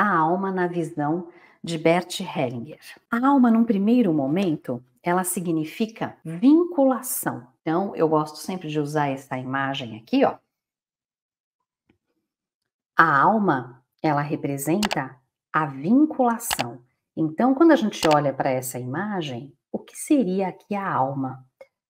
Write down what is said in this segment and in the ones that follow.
a alma na visão de Bert Hellinger. A alma, num primeiro momento, ela significa vinculação. Então, eu gosto sempre de usar essa imagem aqui, ó. A alma, ela representa a vinculação. Então, quando a gente olha para essa imagem, o que seria aqui a alma?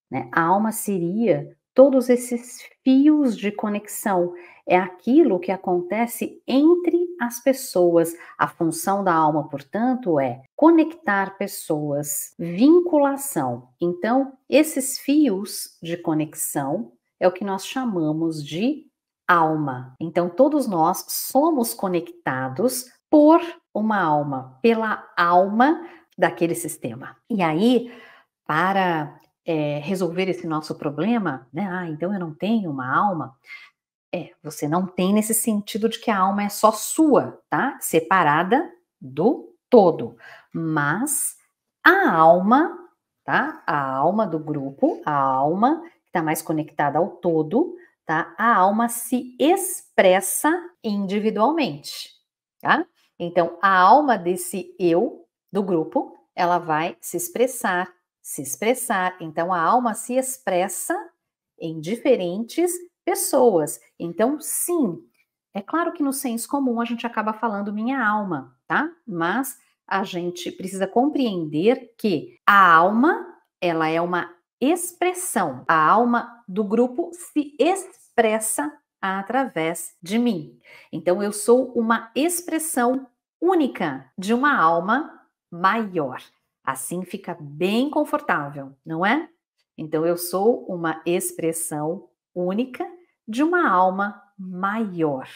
Né? A alma seria todos esses fios de conexão. É aquilo que acontece entre as pessoas. A função da alma, portanto, é conectar pessoas, vinculação. Então, esses fios de conexão é o que nós chamamos de alma. Então, todos nós somos conectados por uma alma, pela alma daquele sistema. E aí, para é, resolver esse nosso problema, né? Ah, então eu não tenho uma alma. É, você não tem nesse sentido de que a alma é só sua, tá? Separada do todo. Mas a alma, tá? A alma do grupo, a alma que está mais conectada ao todo, tá? A alma se expressa individualmente, tá? Então, a alma desse eu do grupo, ela vai se expressar, se expressar. Então, a alma se expressa em diferentes pessoas. Então, sim, é claro que no senso comum a gente acaba falando minha alma, tá? Mas a gente precisa compreender que a alma, ela é uma expressão. A alma do grupo se expressa através de mim. Então eu sou uma expressão única de uma alma maior. Assim fica bem confortável, não é? Então eu sou uma expressão única de uma alma maior.